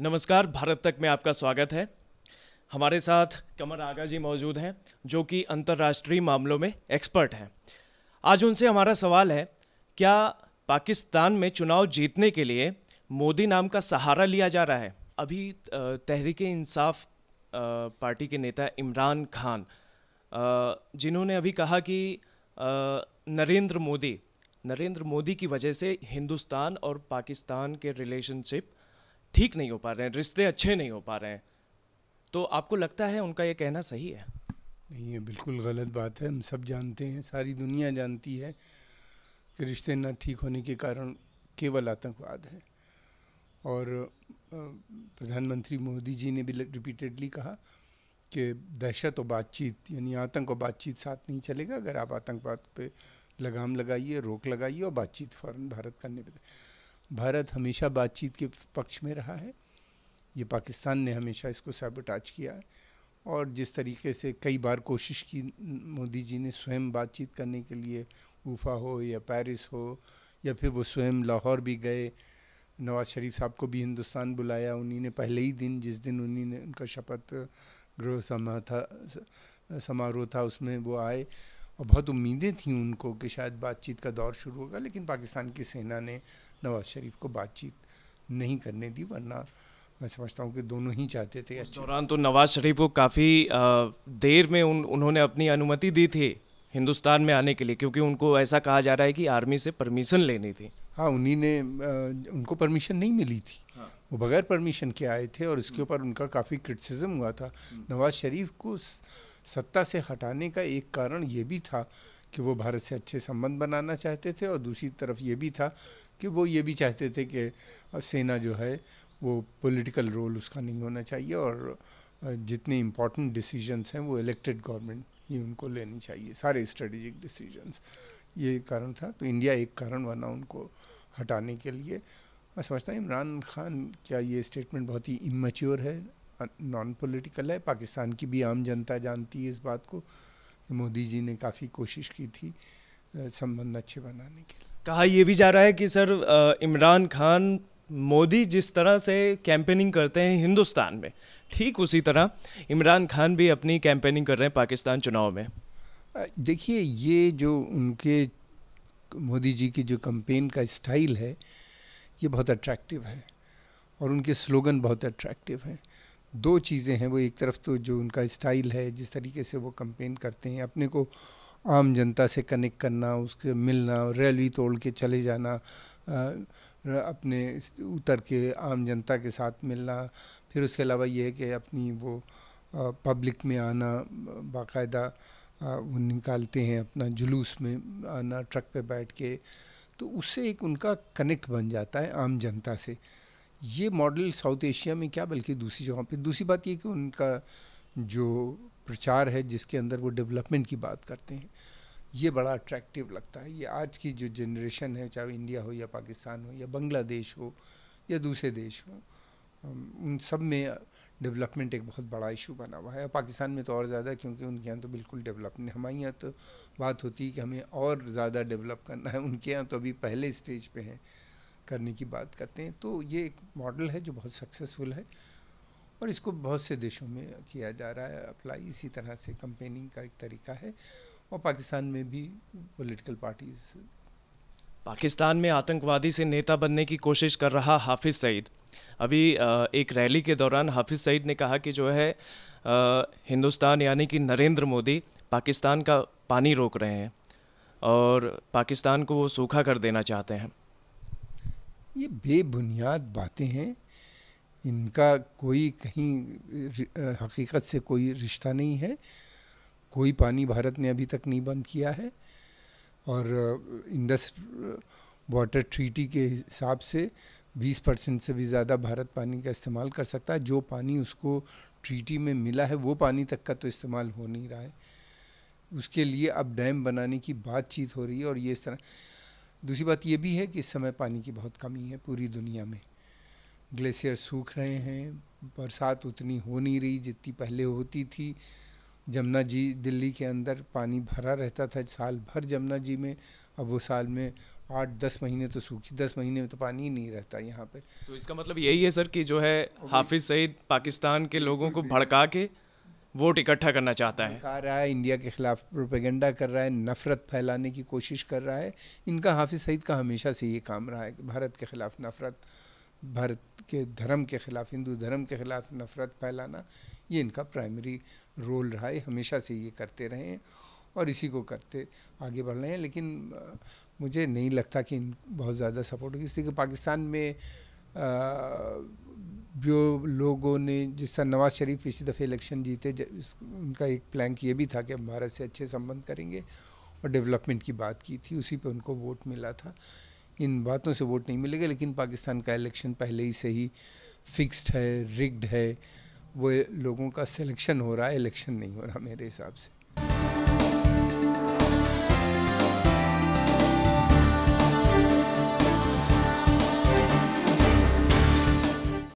नमस्कार भारत तक में आपका स्वागत है हमारे साथ कमर आगा जी मौजूद हैं जो कि अंतर्राष्ट्रीय मामलों में एक्सपर्ट हैं आज उनसे हमारा सवाल है क्या पाकिस्तान में चुनाव जीतने के लिए मोदी नाम का सहारा लिया जा रहा है अभी तहरीक इंसाफ पार्टी के नेता इमरान खान जिन्होंने अभी कहा कि नरेंद्र मोदी नरेंद्र मोदी की वजह से हिंदुस्तान और पाकिस्तान के रिलेशनशिप ठीक नहीं हो पा रहे हैं रिश्ते अच्छे नहीं हो पा रहे हैं तो आपको लगता है उनका ये कहना सही है नहीं ये बिल्कुल गलत बात है हम सब जानते हैं सारी दुनिया जानती है कि रिश्ते न ठीक होने के कारण केवल आतंकवाद है और प्रधानमंत्री मोदी जी ने भी रिपीटेडली कहा कि दहशत और बातचीत यानी आतंक और बातचीत साथ नहीं चलेगा अगर आप आतंकवाद पे लगाम लगाइए रोक लगाइए और बातचीत फ़ौरन भारत करने पर भारत हमेशा बातचीत के पक्ष में रहा है ये पाकिस्तान ने हमेशा इसको सैबोटाच किया है और जिस तरीके से कई बार कोशिश की मोदी जी ने स्वयं बातचीत करने के लिए ऊफा हो या पेरिस हो या फिर वो स्वयं लाहौर भी गए नवाज़ शरीफ साहब को भी हिंदुस्तान बुलाया उन्हीं ने पहले ही दिन जिस दिन उन्हीं ने उनका शपथ ग्रह समा था समारोह था उसमें वो आए और बहुत उम्मीदें थीं उनको कि शायद बातचीत का दौर शुरू होगा लेकिन पाकिस्तान की सेना ने नवाज शरीफ को बातचीत नहीं करने दी वरना मैं समझता हूँ कि दोनों ही चाहते थे इस दौरान तो नवाज शरीफ को काफ़ी देर में उन उन्होंने अपनी अनुमति दी थी हिंदुस्तान में आने के लिए क्योंकि उनको ऐसा कहा जा रहा है कि आर्मी से परमिशन लेनी थी हाँ उन्हीं ने उनको परमिशन नहीं मिली थी हाँ। वो बगैर परमिशन के आए थे और उसके हम्म। ऊपर उनका काफ़ी क्रिटिसिज्म हुआ था हम्म। नवाज शरीफ को सत्ता से हटाने का एक कारण ये भी था कि वो भारत से अच्छे संबंध बनाना चाहते थे और दूसरी तरफ ये भी था कि वो ये भी चाहते थे कि सेना जो है वो पॉलिटिकल रोल उसका नहीं होना चाहिए और जितने इम्पोर्टेंट डिसीजंस हैं वो इलेक्टेड गवर्नमेंट ये उनको लेनी चाहिए सारे स्ट्रेटेजिक डिसीजंस ये कारण था तो इंडिया एक कारण बना उनको हटाने के लिए मैं समझता हूँ इमरान खान क्या ये स्टेटमेंट बहुत ही इमेच्योर है नॉन पॉलिटिकल है पाकिस्तान की भी आम जनता जानती है इस बात को मोदी जी ने काफ़ी कोशिश की थी संबंध अच्छे बनाने के लिए कहा यह भी जा रहा है कि सर इमरान खान मोदी जिस तरह से कैंपेनिंग करते हैं हिंदुस्तान में ठीक उसी तरह इमरान खान भी अपनी कैंपेनिंग कर रहे हैं पाकिस्तान चुनाव में देखिए ये जो उनके मोदी जी की जो कंपेन का स्टाइल है ये बहुत अट्रैक्टिव है और उनके स्लोगन बहुत अट्रैक्टिव हैं दो चीज़ें हैं वो एक तरफ तो जो उनका स्टाइल है जिस तरीके से वो कंपेन करते हैं अपने को आम जनता से कनेक्ट करना उससे मिलना रैली तोड़ के चले जाना अपने उतर के आम जनता के साथ मिलना फिर उसके अलावा ये है कि अपनी वो पब्लिक में आना बाकायदा वो निकालते हैं अपना जुलूस में आना ट्रक पे बैठ के तो उससे एक उनका कनेक्ट बन जाता है आम जनता से ये मॉडल साउथ एशिया में क्या बल्कि दूसरी जगह पे दूसरी बात ये कि उनका जो प्रचार है जिसके अंदर वो डेवलपमेंट की बात करते हैं ये बड़ा अट्रैक्टिव लगता है ये आज की जो जनरेशन है चाहे इंडिया हो या पाकिस्तान हो या बांग्लादेश हो या दूसरे देश हो उन सब में डेवलपमेंट एक बहुत बड़ा इशू बना हुआ है पाकिस्तान में तो और ज़्यादा क्योंकि उनके यहाँ तो बिल्कुल डेवलपमेंट हमारे यहाँ तो बात होती है कि हमें और ज़्यादा डेवलप करना है उनके यहाँ तो अभी पहले स्टेज पे हैं करने की बात करते हैं तो ये एक मॉडल है जो बहुत सक्सेसफुल है और इसको बहुत से देशों में किया जा रहा है अप्लाई इसी तरह से कंपेनिंग का एक तरीका है और पाकिस्तान में भी पॉलिटिकल पार्टीज पाकिस्तान में आतंकवादी से नेता बनने की कोशिश कर रहा हाफिज़ सईद अभी एक रैली के दौरान हाफिज़ सईद ने कहा कि जो है हिंदुस्तान यानी कि नरेंद्र मोदी पाकिस्तान का पानी रोक रहे हैं और पाकिस्तान को वो सूखा कर देना चाहते हैं ये बेबुनियाद बातें हैं इनका कोई कहीं हकीकत से कोई रिश्ता नहीं है कोई पानी भारत ने अभी तक नहीं बंद किया है और इंडस वाटर ट्रीटी के हिसाब से 20 परसेंट से भी ज़्यादा भारत पानी का इस्तेमाल कर सकता है जो पानी उसको ट्रीटी में मिला है वो पानी तक का तो इस्तेमाल हो नहीं रहा है उसके लिए अब डैम बनाने की बातचीत हो रही है और ये इस तरह दूसरी बात ये भी है कि इस समय पानी की बहुत कमी है पूरी दुनिया में ग्लेशियर सूख रहे हैं बरसात उतनी हो नहीं रही जितनी पहले होती थी जमुना जी दिल्ली के अंदर पानी भरा रहता था साल भर जमुना जी में अब वो साल में आठ दस महीने तो सूखी दस महीने में तो पानी ही नहीं रहता यहाँ पे तो इसका मतलब यही है सर कि जो है हाफिज सईद पाकिस्तान के लोगों को भड़का के वोट इकट्ठा करना चाहता है कर रहा है इंडिया के खिलाफ प्रोपेगेंडा कर रहा है नफ़रत फैलाने की कोशिश कर रहा है इनका हाफिज़ सईद का हमेशा से ये काम रहा है कि भारत के ख़िलाफ़ नफ़रत भारत के धर्म के ख़िलाफ़ हिंदू धर्म के ख़िलाफ़ नफ़रत फैलाना ये इनका प्राइमरी रोल रहा है हमेशा से ये करते रहे हैं और इसी को करते आगे बढ़ रहे हैं लेकिन मुझे नहीं लगता कि बहुत ज़्यादा सपोर्ट होगी इसलिए कि पाकिस्तान में आ, जो लोगों ने जिस तरह नवाज़ शरीफ पिछली दफ़े इलेक्शन जीते उनका एक प्लान ये भी था कि हम भारत से अच्छे संबंध करेंगे और डेवलपमेंट की बात की थी उसी पे उनको वोट मिला था इन बातों से वोट नहीं मिलेगा लेकिन पाकिस्तान का इलेक्शन पहले ही से ही फिक्स्ड है रिग्ड है वो लोगों का सिलेक्शन हो रहा है इलेक्शन नहीं हो रहा मेरे हिसाब से